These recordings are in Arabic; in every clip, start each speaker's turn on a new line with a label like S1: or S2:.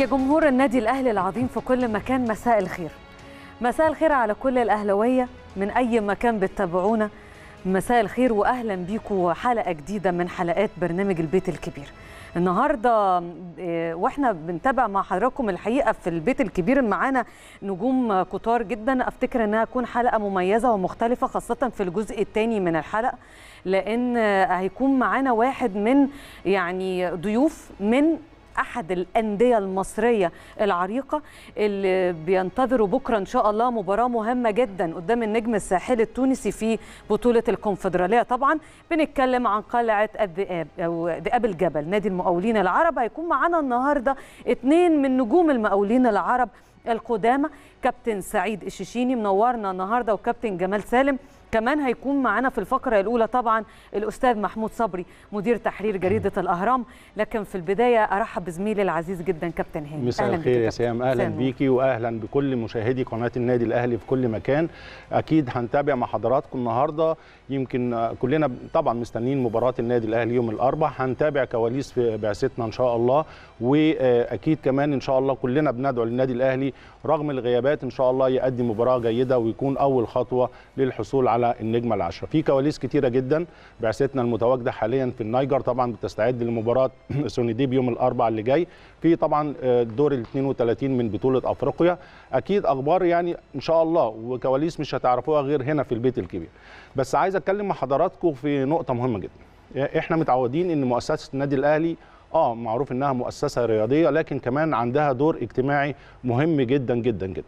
S1: يا جمهور النادي الأهلي العظيم في كل مكان مساء الخير مساء الخير على كل الاهلاويه من أي مكان بتتابعونا مساء الخير وأهلا بيكم حلقة جديدة من حلقات برنامج البيت الكبير النهارده آه، واحنا بنتابع مع حضراتكم الحقيقه في البيت الكبير معانا نجوم كتار جدا افتكر انها تكون حلقه مميزه ومختلفه خاصه في الجزء الثاني من الحلقه لان آه، هيكون معانا واحد من يعني ضيوف من احد الانديه المصريه العريقه اللي بينتظروا بكره ان شاء الله مباراه مهمه جدا قدام النجم الساحلي التونسي في بطوله الكونفدراليه طبعا بنتكلم عن قلعه الذئاب او ذئاب الجبل نادي المقاولين العرب هيكون معانا النهارده اثنين من نجوم المقاولين العرب القدامى كابتن سعيد الشيشيني منورنا النهارده وكابتن جمال سالم كمان هيكون معانا في الفقرة الأولى طبعا الأستاذ محمود صبري مدير تحرير جريدة الأهرام لكن في البداية أرحب بزميلي العزيز جدا كابتن هاني مساء الخير يا سيام أهلا سيام.
S2: بيكي وأهلا بكل مشاهدي قناة النادي الأهلي في كل مكان أكيد هنتابع مع حضراتكم النهاردة يمكن كلنا طبعا مستنيين مباراة النادي الأهلي يوم الأربع هنتابع كواليس في بعثتنا إن شاء الله وأكيد كمان إن شاء الله كلنا بندعو للنادي الأهلي رغم الغيابات ان شاء الله يقدم مباراه جيده ويكون اول خطوه للحصول على النجمه العشره في كواليس كتيره جدا بعثتنا المتواجده حاليا في النيجر طبعا بتستعد لمباراه سونيديب يوم الاربعاء اللي جاي في طبعا الدور آه، ال 32 من بطوله افريقيا اكيد اخبار يعني ان شاء الله وكواليس مش هتعرفوها غير هنا في البيت الكبير بس عايز اتكلم مع حضراتكم في نقطه مهمه جدا احنا متعودين ان مؤسسه النادي الاهلي اه معروف انها مؤسسه رياضيه لكن كمان عندها دور اجتماعي مهم جدا جدا جدا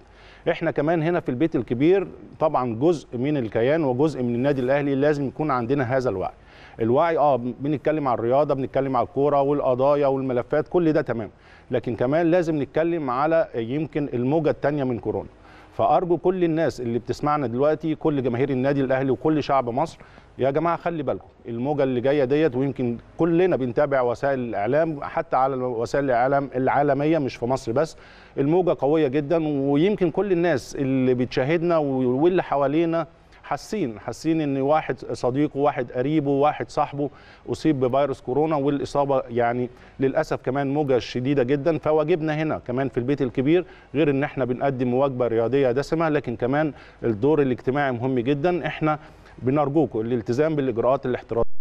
S2: احنا كمان هنا في البيت الكبير طبعا جزء من الكيان وجزء من النادي الاهلي لازم يكون عندنا هذا الوعي الوعي اه بنتكلم على الرياضه بنتكلم على الكوره والقضايا والملفات كل ده تمام لكن كمان لازم نتكلم على يمكن الموجه الثانيه من كورونا فارجو كل الناس اللي بتسمعنا دلوقتي كل جماهير النادي الاهلي وكل شعب مصر يا جماعه خلي بالكم الموجه اللي جايه ديت ويمكن كلنا بنتابع وسائل الاعلام حتى على وسائل الاعلام العالميه مش في مصر بس الموجه قويه جدا ويمكن كل الناس اللي بتشاهدنا واللي حوالينا حاسين حاسين ان واحد صديقه واحد قريبه واحد صاحبه اصيب بفيروس كورونا والاصابه يعني للاسف كمان موجه شديده جدا فواجبنا هنا كمان في البيت الكبير غير ان احنا بنقدم وجبه رياضيه دسمه لكن كمان الدور الاجتماعي مهم جدا احنا بنرجوكم الالتزام بالاجراءات الاحترازيه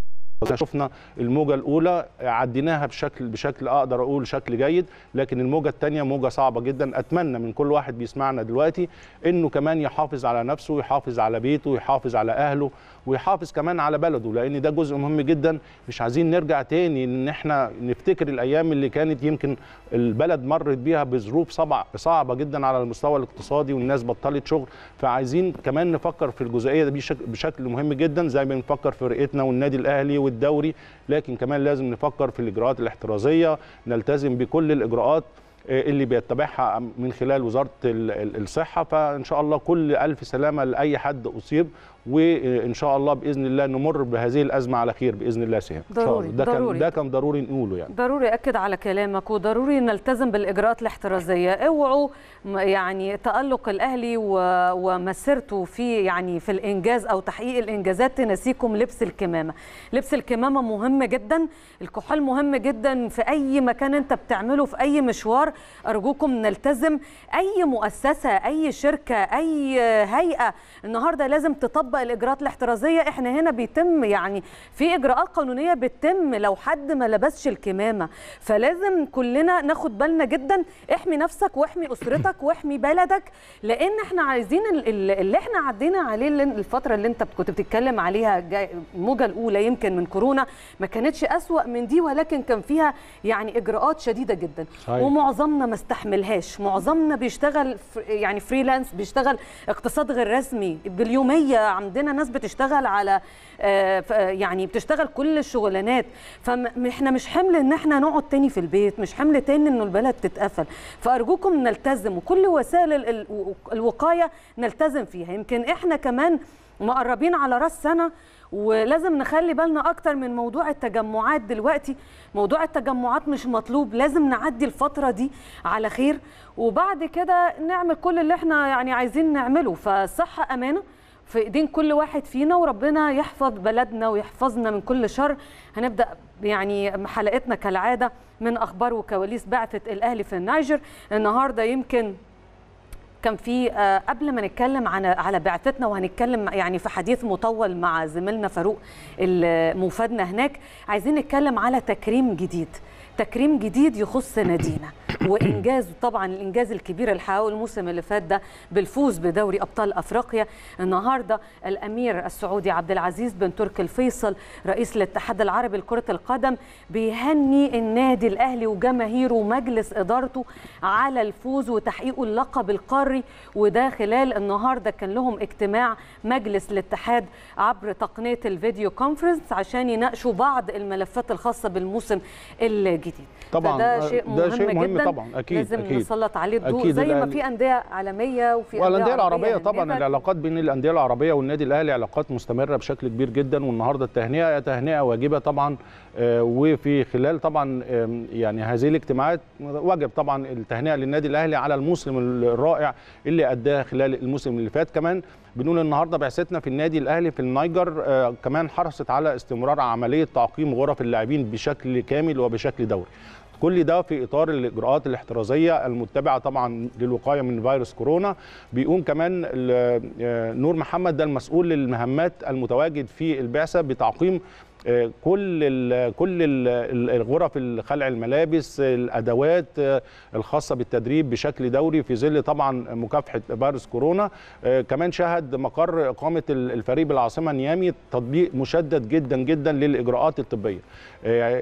S2: شفنا الموجه الاولى عديناها بشكل بشكل اقدر اقول شكل جيد لكن الموجه الثانيه موجه صعبه جدا اتمنى من كل واحد بيسمعنا دلوقتي انه كمان يحافظ على نفسه ويحافظ على بيته ويحافظ على اهله ويحافظ كمان على بلده لان ده جزء مهم جدا مش عايزين نرجع تاني ان احنا نفتكر الايام اللي كانت يمكن البلد مرت بيها بظروف صعبه جدا على المستوى الاقتصادي والناس بطلت شغل فعايزين كمان نفكر في الجزئيه دي بشكل مهم جدا زي ما بنفكر في فرقتنا والنادي الاهلي والدوري لكن كمان لازم نفكر في الاجراءات الاحترازيه نلتزم بكل الاجراءات آه، اللي بيتبعها من خلال وزاره الصحه فان شاء الله كل الف سلامه لاي حد اصيب وان شاء الله باذن الله نمر بهذه الازمه على خير باذن الله سهام ضروري ده كان ده كان ضروري نقوله يعني
S1: ضروري اكد على كلامك وضروري نلتزم بالاجراءات الاحترازيه اوعوا يعني تالق الاهلي ومسيرته في يعني في الانجاز او تحقيق الانجازات تنسيكم لبس الكمامه لبس الكمامه مهم جدا الكحول مهم جدا في اي مكان انت بتعمله في اي مشوار ارجوكم نلتزم اي مؤسسه اي شركه اي هيئه النهارده لازم تطبق تطبق الاجراءات الاحترازيه احنا هنا بيتم يعني في اجراءات قانونيه بتتم لو حد ما لبسش الكمامه فلازم كلنا ناخد بالنا جدا احمي نفسك واحمي اسرتك واحمي بلدك لان احنا عايزين اللي احنا عدينا عليه الفتره اللي انت كنت بتتكلم عليها الموجه الاولى يمكن من كورونا ما كانتش اسوا من دي ولكن كان فيها يعني اجراءات شديده جدا صحيح. ومعظمنا ما استحملهاش معظمنا بيشتغل يعني فريلانس بيشتغل اقتصاد غير رسمي باليوميه عندنا ناس بتشتغل على آه، يعني بتشتغل كل الشغلانات فاحنا مش حمل ان احنا نقعد تاني في البيت مش حمل تاني انه البلد تتقفل فارجوكم نلتزم وكل وسائل الوقايه نلتزم فيها يمكن احنا كمان مقربين على راس سنه ولازم نخلي بالنا اكتر من موضوع التجمعات دلوقتي موضوع التجمعات مش مطلوب لازم نعدي الفتره دي على خير وبعد كده نعمل كل اللي احنا يعني عايزين نعمله فالصحه امانه في ايدين كل واحد فينا وربنا يحفظ بلدنا ويحفظنا من كل شر هنبدا يعني حلقتنا كالعاده من اخبار وكواليس بعثه الاهلي في النيجر النهارده يمكن كان في آه، قبل ما نتكلم عن على بعثتنا وهنتكلم يعني في حديث مطول مع زميلنا فاروق المفادنا هناك عايزين نتكلم على تكريم جديد تكريم جديد يخص نادينا وانجاز طبعا الانجاز الكبير اللي حققه الموسم اللي فات ده بالفوز بدوري ابطال افريقيا النهارده الامير السعودي عبد العزيز بن تركي الفيصل رئيس الاتحاد العربي لكره القدم بيهني النادي الاهلي وجماهيره ومجلس ادارته على الفوز وتحقيقه اللقب القاري وده خلال النهارده كان لهم اجتماع مجلس الاتحاد عبر تقنيه الفيديو كونفرنس عشان يناقشوا بعض الملفات الخاصه بالموسم اللي جي. جديد طبعا آه، ده شيء مهم, ده شيء مهم جدا طبعا اكيد لازم أكيد نسلط عليه الضوء زي ما في انديه عالميه وفي انديه والانديه العربيه طبعا
S2: العلاقات بين الانديه العربيه والنادي الاهلي علاقات مستمره بشكل كبير جدا والنهارده التهنئه تهنئه واجبه طبعا آه، وفي خلال طبعا يعني هذه الاجتماعات وجب طبعا التهنئه للنادي الاهلي على الموسم الرائع اللي اداه خلال الموسم اللي فات كمان بنقول النهارده بعثتنا في النادي الاهلي في النيجر آه، كمان حرصت على استمرار عمليه تعقيم غرف اللاعبين بشكل كامل وبشكل دوري الدوري كل ده في اطار الاجراءات الاحترازيه المتبعه طبعا للوقايه من فيروس كورونا بيقوم كمان آه، نور محمد ده المسؤول للمهمات المتواجد في البعثه بتعقيم آه، كل ال كل الغرف خلع الملابس الادوات آه، الخاصه بالتدريب بشكل دوري في ظل طبعا مكافحه فيروس كورونا آه، كمان شهد مقر اقامه الفريق بالعاصمه نيامي تطبيق مشدد جدا جدا للاجراءات الطبيه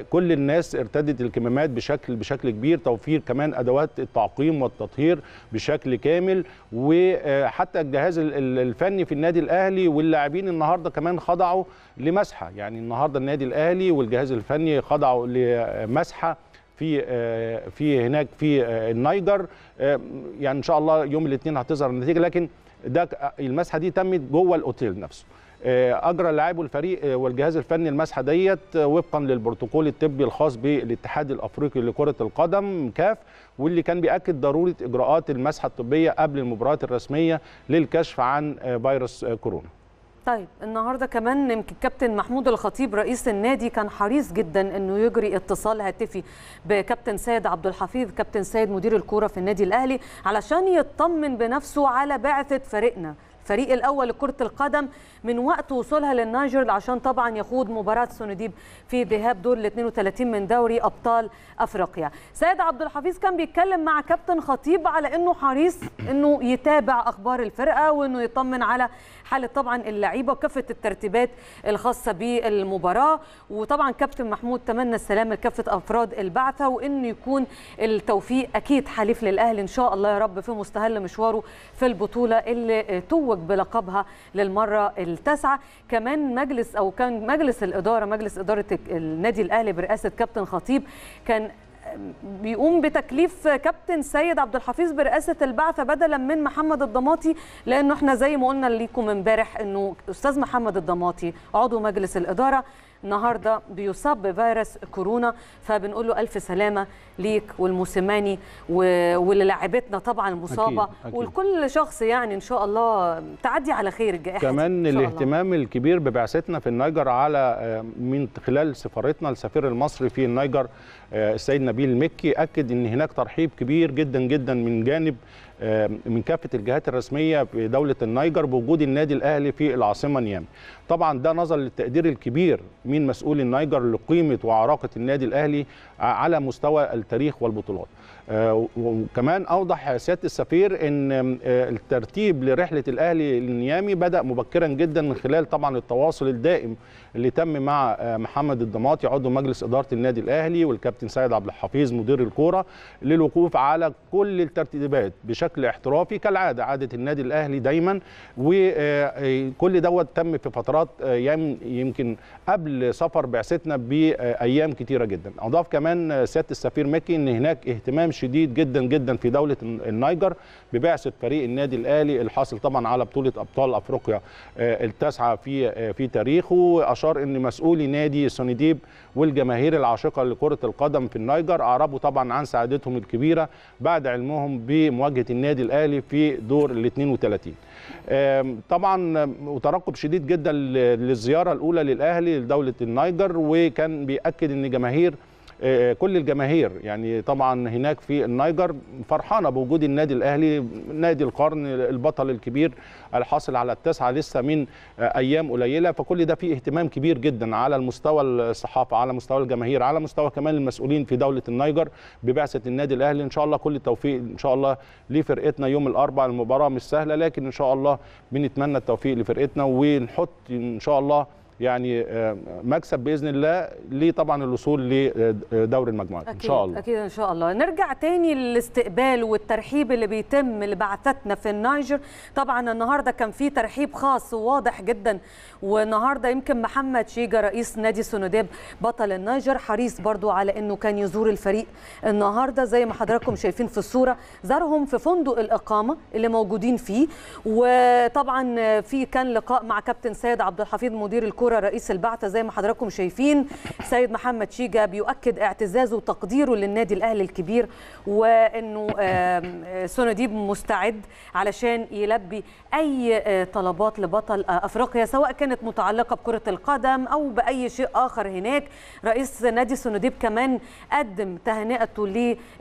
S2: كل الناس ارتدت الكمامات بشكل بشكل كبير توفير كمان ادوات التعقيم والتطهير بشكل كامل وحتى الجهاز الفني في النادي الاهلي واللاعبين النهارده كمان خضعوا لمسحه يعني النهارده النادي الاهلي والجهاز الفني خضعوا لمسحه في آه، في هناك في آه، النيجر آه، يعني ان شاء الله يوم الاثنين هتظهر النتيجه لكن ده المسحه دي تمت جوه الاوتيل نفسه اجرى اللاعب والفريق والجهاز الفني المسحه ديت وفقا للبروتوكول الطبي الخاص بالاتحاد الافريقي لكره القدم كاف واللي كان بياكد ضروره اجراءات المسحه الطبيه قبل المباريات الرسميه للكشف عن فيروس كورونا
S1: طيب النهارده كمان يمكن كابتن محمود الخطيب رئيس النادي كان حريص جدا انه يجري اتصال هاتفي بكابتن سيد عبد الحفيظ كابتن سيد مدير الكوره في النادي الاهلي علشان يطمن بنفسه على بعثه فريقنا الفريق الاول لكره القدم من وقت وصولها للنيجر عشان طبعا يخوض مباراه سونديب في ذهاب دور ال 32 من دوري ابطال افريقيا سيد عبد الحفيظ كان بيتكلم مع كابتن خطيب على انه حريص انه يتابع اخبار الفرقه وانه يطمن على حاله طبعا اللعيبه وكافه الترتيبات الخاصه بالمباراه وطبعا كابتن محمود تمنى السلامه لكافه افراد البعثه وان يكون التوفيق اكيد حليف للاهلي ان شاء الله يا رب في مستهل مشواره في البطوله اللي توج تخرج بلقبها للمره التاسعه كمان مجلس او كان مجلس الاداره مجلس اداره النادي الاهلي برئاسه كابتن خطيب كان بيقوم بتكليف كابتن سيد عبد الحفيظ برئاسه البعثه بدلا من محمد الضماطي لانه احنا زي ما قلنا ليكم امبارح انه استاذ محمد الضماطي عضو مجلس الاداره النهارده بيصاب بفيروس كورونا فبنقول له الف سلامه ليك والموسيماني وللاعبتنا طبعا المصابه أكيد أكيد. ولكل شخص يعني ان شاء الله تعدي على خير الجائحه كمان الاهتمام
S2: الله. الكبير ببعثتنا في النيجر على آه، من خلال سفارتنا السفير المصري في النيجر آه، السيد نبيل نبيل المكي اكد ان هناك ترحيب كبير جدا جدا من جانب آه، من كافه الجهات الرسميه في دوله النيجر بوجود النادي الاهلي في العاصمه نيامي. طبعا ده نظرا للتقدير الكبير من مسؤولي النيجر لقيمه وعراقه النادي الاهلي على مستوى التاريخ والبطولات. آه، وكمان اوضح سياده السفير ان آه، الترتيب لرحله الاهلي النيامي بدا مبكرا جدا من خلال طبعا التواصل الدائم اللي تم مع آه، محمد الضماطي عضو مجلس اداره النادي الاهلي والكابتن سيد عبد الحفيظ مدير الكوره للوقوف على كل الترتيبات بشكل احترافي كالعاده عاده النادي الاهلي دايما وكل دوت تم في فترات يمكن قبل سفر بعثتنا بايام كثيره جدا اضاف كمان سياده السفير مكي ان هناك اهتمام شديد جدا جدا في دوله النيجر ببعثه فريق النادي الاهلي الحاصل طبعا على بطوله ابطال افريقيا آه، التاسعه في آه، في تاريخه اشار ان مسؤولي نادي سونيديب والجماهير العاشقه لكره القدم في النيجر اعربوا طبعا عن سعادتهم الكبيره بعد علمهم بمواجهه النادي الاهلي في دور ال 32 طبعا وترقب شديد جدا للزياره الاولى للاهلي لدوله النيجر وكان بياكد ان جماهير آه، آه، كل الجماهير يعني طبعا هناك في النيجر فرحانه بوجود النادي الاهلي نادي القرن البطل الكبير الحاصل على التسعه لسه من آه، ايام قليله فكل ده فيه اهتمام كبير جدا على المستوى الصحافه على مستوى الجماهير على مستوى كمان المسؤولين في دوله النيجر ببعثه النادي الاهلي ان شاء الله كل التوفيق ان شاء الله لفرقتنا يوم الاربعاء المباراه مش سهله لكن ان شاء الله بنتمنى التوفيق لفرقتنا ونحط ان شاء الله يعني آه، مكسب باذن الله ليه طبعا الوصول لدور المجموعات ان شاء الله اكيد
S1: ان شاء الله نرجع تاني للاستقبال والترحيب اللي بيتم لبعثتنا في النيجر طبعا النهارده كان في ترحيب خاص وواضح جدا والنهارده يمكن محمد شيجا رئيس نادي سونوديب بطل النيجر حريص برضو على انه كان يزور الفريق النهارده زي ما حضراتكم شايفين في الصوره زارهم في فندق الاقامه اللي موجودين فيه وطبعا في كان لقاء مع كابتن سيد عبد الحفيظ مدير الكوره الكرة رئيس البعثة زي ما حضراتكم شايفين سيد محمد شيجا بيؤكد اعتزازه وتقديره للنادي الأهلي الكبير وأنه آه، سونديب مستعد علشان يلبي أي آه، طلبات لبطل آه، أفريقيا سواء كانت متعلقة بكرة القدم أو بأي شيء آخر هناك رئيس نادي سونديب كمان قدم تهنئته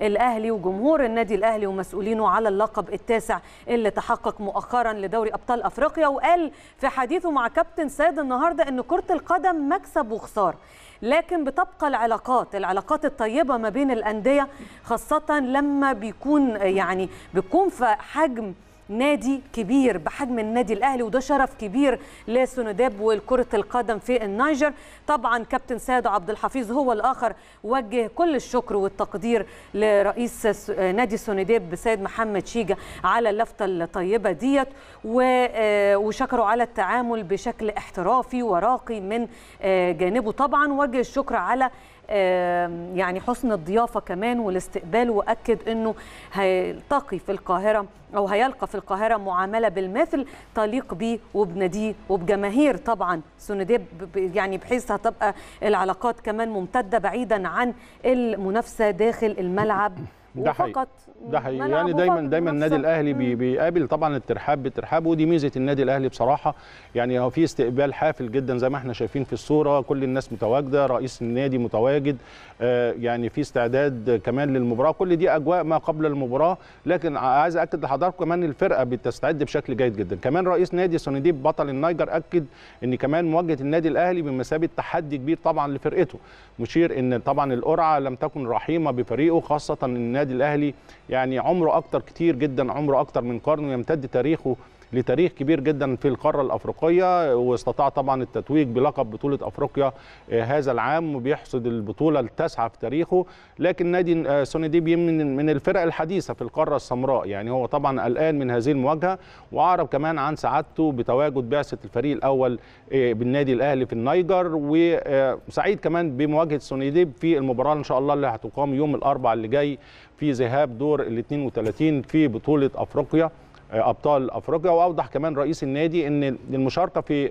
S1: للأهلي وجمهور النادي الأهلي ومسؤولينه على اللقب التاسع اللي تحقق مؤخرا لدوري أبطال أفريقيا وقال في حديثه مع كابتن سيد النهارده ان كره القدم مكسب وخسار لكن بتبقى العلاقات العلاقات الطيبه ما بين الانديه خاصه لما بيكون يعني بيكون في حجم نادي كبير بحجم النادي الاهلي وده شرف كبير لسونوداب والكره القدم في النيجر طبعا كابتن سيد عبد الحفيظ هو الاخر وجه كل الشكر والتقدير لرئيس نادي سونوداب سيد محمد شيجه على اللفته الطيبه ديت آه، وشكره على التعامل بشكل احترافي وراقي من آه، جانبه طبعا وجه الشكر على يعني حسن الضيافه كمان والاستقبال واكد انه هيلتقي في القاهره او هيلقى في القاهره معامله بالمثل تليق بيه وبناديه وبجماهير طبعا سنديب يعني بحيث هتبقى العلاقات كمان ممتده بعيدا عن المنافسه داخل الملعب ده فقط ده حقيقي يعني دايما
S2: دايما النادي الاهلي بي بيقابل طبعا الترحاب بالترحاب ودي ميزه النادي الاهلي بصراحه يعني هو في استقبال حافل جدا زي ما احنا شايفين في الصوره كل الناس متواجده رئيس النادي متواجد آه يعني في استعداد كمان للمباراه كل دي اجواء ما قبل المباراه لكن عايز اكد لحضراتكم كمان الفرقه بتستعد بشكل جيد جدا كمان رئيس نادي سونديب بطل النيجر اكد ان كمان مواجهه النادي الاهلي بمثابه تحدي كبير طبعا لفرقته مشير ان طبعا القرعه لم تكن رحيمه بفريقه خاصه النادي النادي الاهلي يعني عمره اكتر كتير جدا عمره اكتر من قرن ويمتد تاريخه لتاريخ كبير جدا في القاره الافريقيه واستطاع طبعا التتويج بلقب بطوله افريقيا آه، هذا العام وبيحصد البطوله التاسعه في تاريخه لكن نادي آه، سوني من من الفرق الحديثه في القاره السمراء يعني هو طبعا قلقان من هذه المواجهه واعرب كمان عن سعادته بتواجد بعثه الفريق الاول آه، بالنادي الاهلي في النيجر وسعيد كمان بمواجهه سونيديب في المباراه ان شاء الله اللي هتقام يوم الاربعاء اللي جاي في ذهاب دور ال 32 في بطوله افريقيا ابطال افريقيا واوضح كمان رئيس النادي ان المشاركه في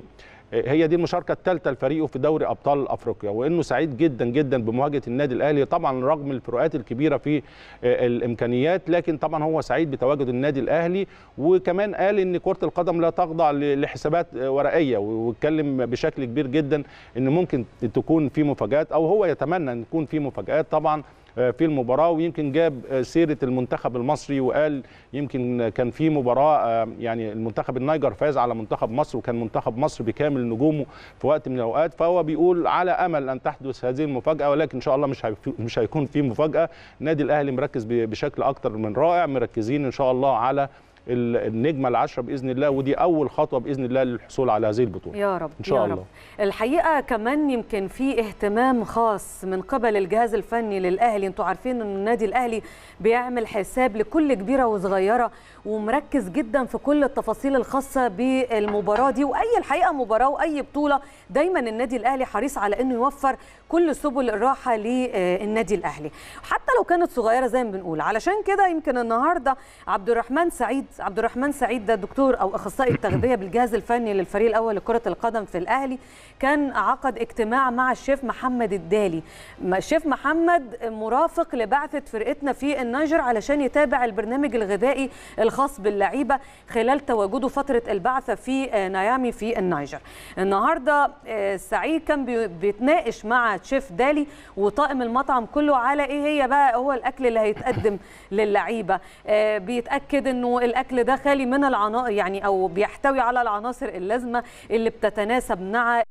S2: هي دي المشاركه الثالثه لفريقه في دوري ابطال افريقيا وانه سعيد جدا جدا بمواجهه النادي الاهلي طبعا رغم الفروقات الكبيره في آه، الامكانيات لكن طبعا هو سعيد بتواجد النادي الاهلي وكمان قال ان كره القدم لا تخضع لحسابات ورقيه واتكلم بشكل كبير جدا ان ممكن تكون في مفاجات او هو يتمنى ان تكون في مفاجات طبعا آه، في المباراه ويمكن جاب آه، سيره المنتخب المصري وقال يمكن كان في مباراه آه، يعني المنتخب النيجر فاز على منتخب مصر وكان منتخب مصر بكامل نجومه في وقت من الاوقات فهو بيقول على امل ان تحدث هذه المفاجاه ولكن ان شاء الله مش مش هيكون في مفاجاه النادي الاهلي مركز بشكل اكتر من رائع مركزين ان شاء الله على النجمه العشره باذن الله ودي اول خطوه باذن الله للحصول على هذه البطوله يا رب ان شاء يا الله رب.
S1: الحقيقه كمان يمكن في اهتمام خاص من قبل الجهاز الفني للاهلي انتوا عارفين ان النادي الاهلي بيعمل حساب لكل كبيره وصغيره ومركز جدا في كل التفاصيل الخاصه بالمباراه دي واي الحقيقه مباراه واي بطوله دايما النادي الاهلي حريص على انه يوفر كل سبل الراحه للنادي الاهلي حتى لو كانت صغيره زي ما بنقول علشان كده يمكن النهارده عبد الرحمن سعيد عبد الرحمن سعيد ده دكتور او اخصائي التغذيه بالجهاز الفني للفريق الاول لكره القدم في الاهلي كان عقد اجتماع مع الشيف محمد الدالي الشيف محمد مرافق لبعثه فرقتنا في النيجر علشان يتابع البرنامج الغذائي الخاص باللعيبه خلال تواجده فتره البعثه في آه، نيامي في النيجر النهارده آه، سعيد كان بيتناقش مع شيف دالي وطاقم المطعم كله على ايه هي بقى هو الاكل اللي هيتقدم للعيبه آه، بيتاكد انه الاكل الاكل ده خالي من العناصر يعني او بيحتوي على العناصر اللازمه اللي بتتناسب مع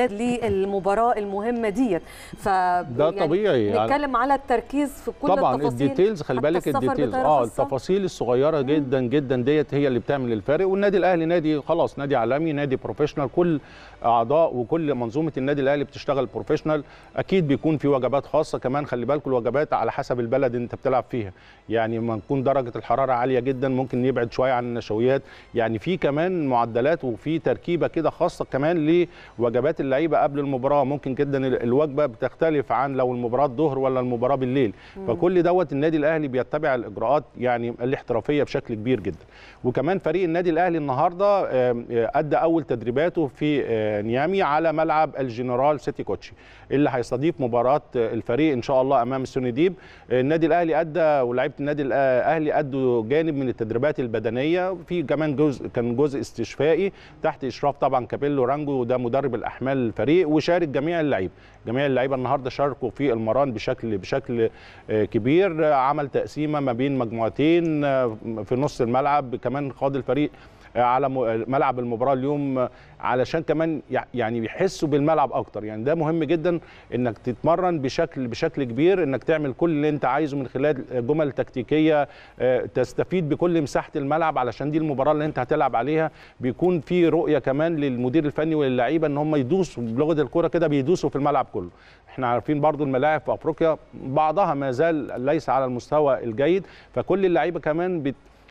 S1: للمباراه المهمه ديت ف ده يعني طبيعي يعني نتكلم على التركيز في كل طبعا التفاصيل الديتيلز خلي بالك الديتيلز اه
S2: التفاصيل الصغيره مم. جدا جدا ديت هي اللي بتعمل الفارق والنادي الاهلي نادي خلاص نادي عالمي نادي بروفيشنال كل اعضاء وكل منظومه النادي الاهلي بتشتغل بروفيشنال اكيد بيكون في وجبات خاصه كمان خلي بالكم الوجبات على حسب البلد اللي انت بتلعب فيها يعني لما تكون درجه الحراره عاليه جدا ممكن نبعد شويه عن النشويات يعني في كمان معدلات وفي تركيبه كده خاصه كمان لوجبات اللعيبه قبل المباراه ممكن جدا الوجبه بتختلف عن لو المباراه الظهر ولا المباراه بالليل فكل دوت النادي الاهلي بيتبع الاجراءات يعني الاحترافيه بشكل كبير جدا وكمان فريق النادي الاهلي النهارده آه، ادى اول تدريباته في آه، نيامي على ملعب الجنرال سيتي كوتشي اللي هيستضيف مباراه الفريق ان شاء الله امام السونيديب النادي الاهلي ادى ولاعيبه النادي الاهلي ادوا جانب من التدريبات البدنيه في كمان جزء كان جزء استشفائي تحت اشراف طبعا كابيلو رانجو وده مدرب الاحمال شمال الفريق وشارك جميع اللعيبه جميع اللعيبه النهارده شاركوا في المران بشكل بشكل آه، كبير آه، عمل تقسيمه ما بين مجموعتين آه، في نص الملعب كمان خاض الفريق على ملعب المباراه اليوم علشان كمان يعني يحسوا بالملعب اكتر يعني ده مهم جدا انك تتمرن بشكل بشكل كبير انك تعمل كل اللي انت عايزه من خلال جمل تكتيكيه آه، تستفيد بكل مساحه الملعب علشان دي المباراه اللي انت هتلعب عليها بيكون في رؤيه كمان للمدير الفني وللعيبه ان هم يدوسوا بلغه الكره كده بيدوسوا في الملعب كله احنا عارفين برضو الملاعب في افريقيا بعضها ما زال ليس على المستوى الجيد فكل اللعيبه كمان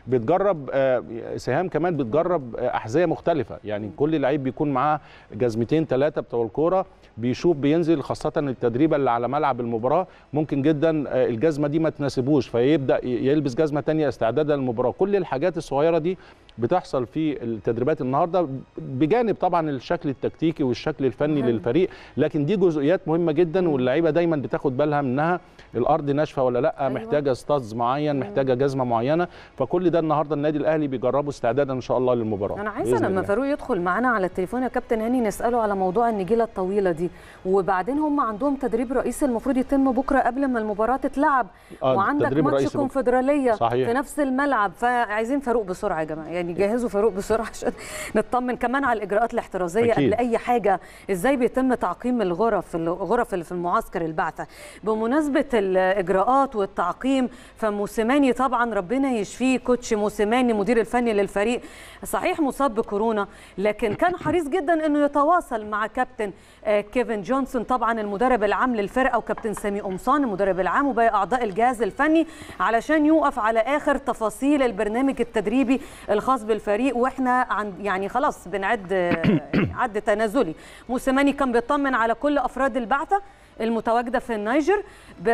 S2: بتجرب آه، سهام كمان بتجرب آه، احذيه مختلفه يعني كل لعيب بيكون معاه جزمتين ثلاثه بتوع الكوره بيشوف بينزل خاصه التدريبه اللي على ملعب المباراه ممكن جدا آه، الجزمه دي ما تناسبوش فيبدا يلبس جزمه ثانيه استعدادا للمباراه كل الحاجات الصغيره دي بتحصل في التدريبات النهارده بجانب طبعا الشكل التكتيكي والشكل الفني مهم. للفريق لكن دي جزئيات مهمه جدا واللعيبه دايما بتاخد بالها منها الارض ناشفه ولا لا أيوة. محتاجه استاذ معين أيوة. محتاجه جزمه معينه فكل ده النهارده النادي الاهلي بيجربه استعدادا ان شاء الله للمباراه انا عايزه لما فاروق
S1: يدخل معانا على التليفون يا كابتن هاني نساله على موضوع النجيله الطويله دي وبعدين هم عندهم تدريب رئيسي المفروض يتم بكره قبل ما المباراه تتلعب آه وعندك ماتش صحيح. في نفس الملعب فعايزين فاروق بسرعه يا جماعه يعني جهزوا فاروق بسرعه عشان نطمن كمان على الاجراءات الاحترازيه أكيد. قبل اي حاجه ازاي بيتم تعقيم الغرف الغرف اللي في المعسكر البعثه بمناسبه الاجراءات والتعقيم فموسيماني طبعا ربنا يشفيه كوتش موسيماني مدير الفني للفريق صحيح مصاب بكورونا لكن كان حريص جدا انه يتواصل مع كابتن آه، كيفن جونسون طبعا المدرب العام للفرقه وكابتن سامي قمصان المدرب العام وباقي اعضاء الجهاز الفني علشان يوقف على اخر تفاصيل البرنامج التدريبي الخاص بالفريق واحنا عن يعني خلاص بنعد آه، عد تنازلي موسيماني كان بيطمن على كل افراد البعثه المتواجده في النيجر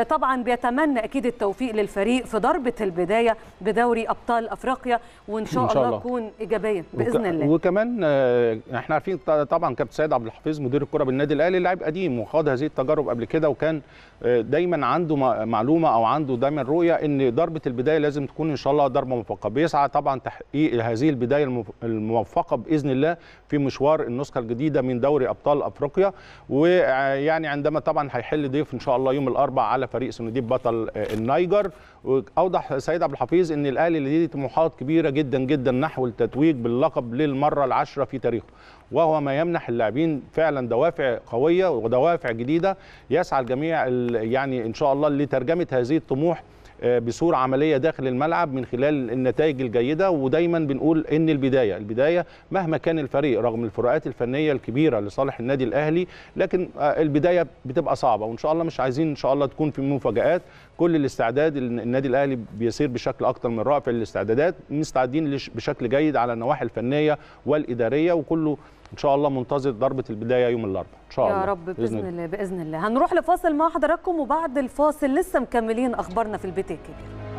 S1: طبعا بيتمنى اكيد التوفيق للفريق في ضربه البدايه بدوري ابطال افريقيا وان شاء, إن شاء الله تكون ايجابيه
S2: باذن وك... الله وكمان آه، احنا عارفين طبعا كابتن سيد عبد الحفيظ مدير الكره بالنادي الاهلي لاعب قديم وخاض هذه التجارب قبل كده وكان آه، دايما عنده معلومه او عنده دايما رؤيه ان ضربه البدايه لازم تكون ان شاء الله ضربه موفقه بيسعى طبعا تحقيق هذه البدايه الموفقه باذن الله في مشوار النسخه الجديده من دوري ابطال افريقيا ويعني عندما طبعا هيحل ضيف ان شاء الله يوم الاربعاء على فريق سنوديب بطل آه، النيجر واوضح سيد عبد الحفيظ ان الاهلي لديه طموحات كبيره جدا جدا نحو التتويج باللقب للمره العاشره في تاريخه وهو ما يمنح اللاعبين فعلا دوافع قويه ودوافع جديده يسعى الجميع يعني ان شاء الله لترجمه هذه الطموح آه، بصورة عملية داخل الملعب من خلال النتائج الجيدة ودايما بنقول ان البداية البداية مهما كان الفريق رغم الفروقات الفنية الكبيرة لصالح النادي الأهلي لكن آه، البداية بتبقى صعبة وان شاء الله مش عايزين ان شاء الله تكون في مفاجآت كل الاستعداد النادي الأهلي بيسير بشكل أكتر من رائع في الاستعدادات مستعدين بشكل جيد على النواحي الفنية والإدارية وكله ان شاء الله منتظر ضربه البدايه يوم الاربعاء ان شاء يا الله يا رب بإذن, باذن
S1: الله باذن الله هنروح لفاصل مع حضراتكم وبعد الفاصل لسه مكملين اخبارنا في البيت الكبير